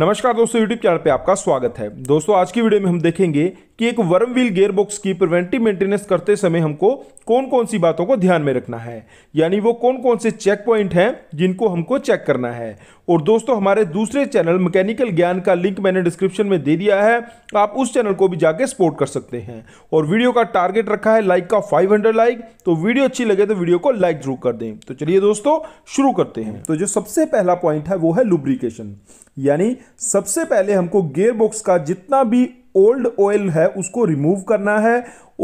नमस्कार दोस्तों YouTube channel पे आपका स्वागत है दोस्तों आज की वीडियो में हम देखेंगे कि एक वर्म व्हील गेयरबॉक्स की प्रिवेंटिव मेंटेनेंस करते समय हमको कौन कौन सी बातों को ध्यान में रखना है यानी वो कौन कौन से चेक पॉइंट हैं जिनको हमको चेक करना है और दोस्तों हमारे दूसरे चैनल मैकेनिकल ज्ञान का लिंक मैंने डिस्क्रिप्शन में दे दिया है आप उस चैनल को भी जाके सपोर्ट कर सकते हैं और वीडियो का टारगेट रखा है लाइक का फाइव लाइक तो वीडियो अच्छी लगे तो वीडियो को लाइक जरूर कर दें तो चलिए दोस्तों शुरू करते हैं तो जो सबसे पहला पॉइंट है वो है लुब्रिकेशन यानी सबसे पहले हमको गेयरबॉक्स का जितना भी ओल्ड ऑयल है उसको रिमूव करना है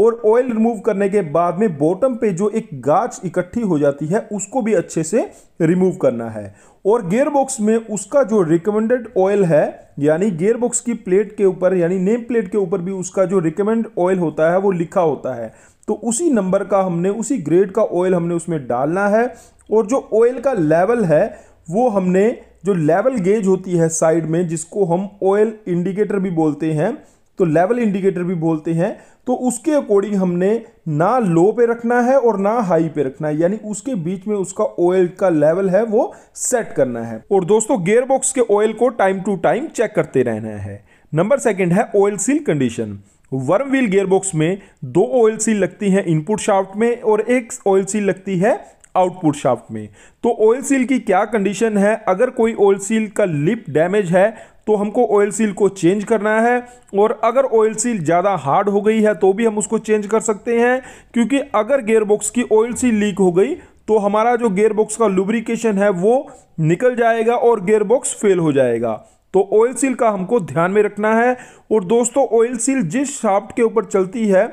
और ऑयल रिमूव करने के बाद में बॉटम पे जो एक गाच इकट्ठी हो जाती है उसको भी अच्छे से रिमूव करना है और गेयरबॉक्स में उसका जो रिकमेंडेड ऑयल है यानी गेयरबॉक्स की प्लेट के ऊपर यानी नेम प्लेट के ऊपर भी उसका जो रिकमेंड ऑयल होता है वो लिखा होता है तो उसी नंबर का हमने उसी ग्रेड का ऑयल हमने उसमें डालना है और जो ऑयल का लेवल है वो हमने जो लेवल गेज होती है साइड में जिसको हम ऑयल इंडिकेटर भी बोलते हैं तो लेवल इंडिकेटर भी बोलते हैं तो उसके अकॉर्डिंग हमने ना लो पे रखना है और ना हाई पे रखना है यानी उसके बीच में उसका ऑयल का लेवल है वो सेट करना है और दोस्तों गेयर बॉक्स के ऑयल को टाइम टू टाइम चेक करते रहना है नंबर सेकेंड है oil seal condition worm wheel gearbox में दो ऑयल सील लगती हैं इनपुट शाफ्ट में और एक ऑयल सील लगती है आउटपुट शाफ्ट में तो ऑयल सील की क्या कंडीशन है अगर कोई ऑयल सील का लिप डैमेज है तो हमको ऑयल सील को चेंज करना है और अगर ऑयल सील ज़्यादा हार्ड हो गई है तो भी हम उसको चेंज कर सकते हैं क्योंकि अगर गेयरबॉक्स की ऑयल सील लीक हो गई तो हमारा जो गेयरबॉक्स का लुब्रिकेशन है वो निकल जाएगा और गेयरबॉक्स फेल हो जाएगा तो ऑयल सील का हमको ध्यान में रखना है और दोस्तों ऑयल सील जिस शाफ्ट के ऊपर चलती है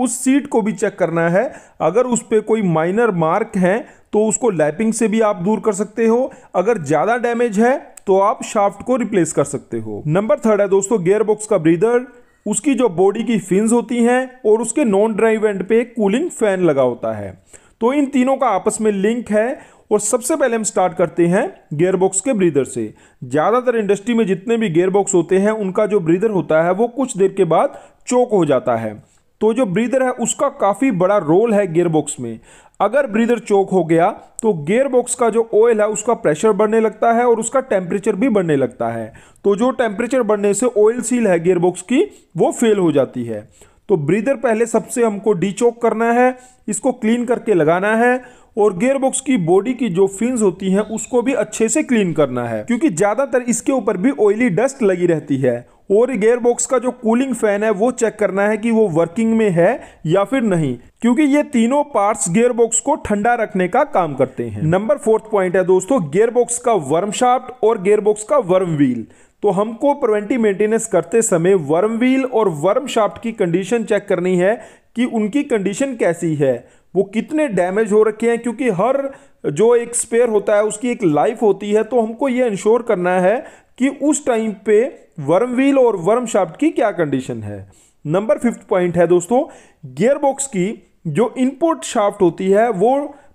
उस सीट को भी चेक करना है अगर उस पर कोई माइनर मार्क है तो उसको लैपिंग से भी आप दूर कर सकते हो अगर ज़्यादा डैमेज है तो आप शाफ्ट को रिप्लेस कर सकते हो नंबर थर्ड है दोस्तों गेयर बॉक्स का ब्रीदर उसकी जो बॉडी की फिन्स होती हैं और उसके नॉन ड्राइव एंड पे कूलिंग फैन लगा होता है तो इन तीनों का आपस में लिंक है और सबसे पहले हम स्टार्ट करते हैं गेयरबॉक्स के ब्रीदर से ज़्यादातर इंडस्ट्री में जितने भी गेयरबॉक्स होते हैं उनका जो ब्रीदर होता है वो कुछ देर के बाद चोक हो जाता है तो जो ब्रीदर है उसका काफ़ी बड़ा रोल है गियरबॉक्स में अगर ब्रीदर चोक हो गया तो गियरबॉक्स का जो ऑयल है उसका प्रेशर बढ़ने लगता है और उसका टेम्परेचर भी बढ़ने लगता है तो जो टेम्परेचर बढ़ने से ऑयल सील है गियरबॉक्स की वो फेल हो जाती है तो ब्रीदर पहले सबसे हमको डी चोक करना है इसको क्लीन करके लगाना है और गेयरबॉक्स की बॉडी की जो फिन्स होती हैं उसको भी अच्छे से क्लीन करना है क्योंकि ज़्यादातर इसके ऊपर भी ऑयली डस्ट लगी रहती है और गेयरबॉक्स का जो कूलिंग फैन है वो चेक करना है कि वो वर्किंग में है या फिर नहीं क्योंकि ये तीनों पार्ट्स गेयरबॉक्स को ठंडा रखने का काम करते हैं नंबर फोर्थ पॉइंट है दोस्तों गेयरबॉक्स का वर्म शाफ्ट और गेयरबॉक्स का वर्म व्हील तो हमको प्रिवेंटिव मेंटेनेंस करते समय वर्म व्हील और वर्म शाफ्ट की कंडीशन चेक करनी है कि उनकी कंडीशन कैसी है वो कितने डैमेज हो रखे हैं क्योंकि हर जो एक स्पेयर होता है उसकी एक लाइफ होती है तो हमको ये इंश्योर करना है कि उस टाइम पे वर्म व्हील और वर्म शाफ्ट की क्या कंडीशन है नंबर फिफ्थ पॉइंट है दोस्तों गियरबॉक्स की जो इनपुट शाफ्ट होती है वो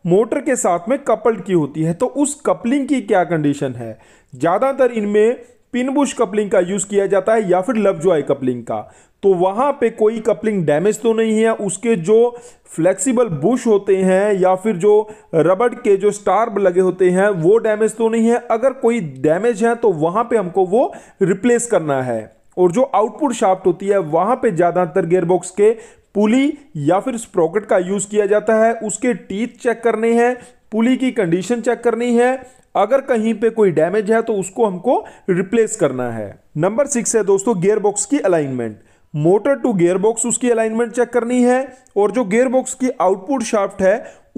मोटर के साथ में कपल्ड की होती है तो उस कपलिंग की क्या कंडीशन है ज़्यादातर इनमें पिनबुश कपलिंग का यूज किया जाता है या फिर लव जॉय कपलिंग का तो वहां पे कोई कपलिंग डैमेज तो नहीं है उसके जो फ्लेक्सिबल बुश होते हैं या फिर जो रबड़ के जो स्टार्ब लगे होते हैं वो डैमेज तो नहीं है अगर कोई डैमेज है तो वहां पे हमको वो रिप्लेस करना है और जो आउटपुट शाफ्ट होती है वहां पे ज़्यादातर गेयरबॉक्स के पुली या फिर स्प्रॉकेट का यूज़ किया जाता है उसके टीथ चेक करने हैं पुली की कंडीशन चेक करनी है अगर कहीं पे कोई डैमेज है तो उसको हमको रिप्लेस करना है नंबर सिक्स है दोस्तों गियर बॉक्स की alignment motor to gear box उसकी अलाइनमेंट चेक करनी है और जो गियर बॉक्स की आउटपुट शाफ्ट है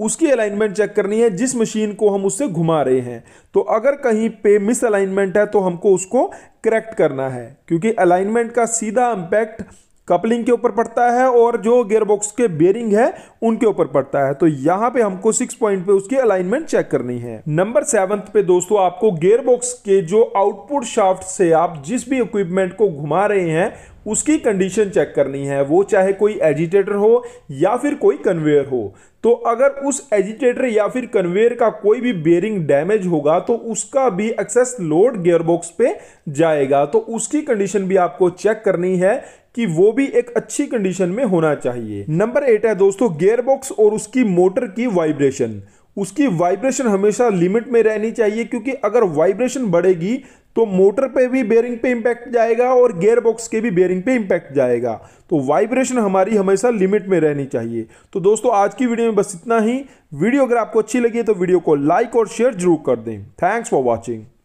उसकी अलाइनमेंट चेक करनी है जिस मशीन को हम उससे घुमा रहे हैं तो अगर कहीं पे मिस अलाइनमेंट है तो हमको उसको करेक्ट करना है क्योंकि अलाइनमेंट का सीधा इम्पैक्ट कपलिंग के ऊपर पड़ता है और जो गियर बॉक्स के बेयरिंग है उनके ऊपर पड़ता है तो यहाँ पे हमको सिक्स पॉइंट पे उसकी अलाइनमेंट चेक करनी है नंबर सेवन पे दोस्तों आपको गेयर बॉक्स के जो आउटपुट शाफ्ट से आप जिस भी इक्विपमेंट को घुमा रहे हैं उसकी कंडीशन चेक करनी है वो चाहे कोई एजिटेटर हो या फिर कोई कन्वेयर हो तो अगर उस एजिटेटर या फिर कन्वेयर का कोई भी बेयरिंग डैमेज होगा तो उसका भी एक्सेस लोड गियरबॉक्स पे जाएगा तो उसकी कंडीशन भी आपको चेक करनी है कि वो भी एक अच्छी कंडीशन में होना चाहिए नंबर एट है दोस्तों गेयरबॉक्स और उसकी मोटर की वाइब्रेशन उसकी वाइब्रेशन हमेशा लिमिट में रहनी चाहिए क्योंकि अगर वाइब्रेशन बढ़ेगी तो मोटर पे भी बेयरिंग पे इंपैक्ट जाएगा और गेयर बॉक्स के भी बेयरिंग पे इंपैक्ट जाएगा तो वाइब्रेशन हमारी हमेशा लिमिट में रहनी चाहिए तो दोस्तों आज की वीडियो में बस इतना ही वीडियो अगर आपको अच्छी लगी तो वीडियो को लाइक और शेयर जरूर कर दें थैंक्स फॉर वॉचिंग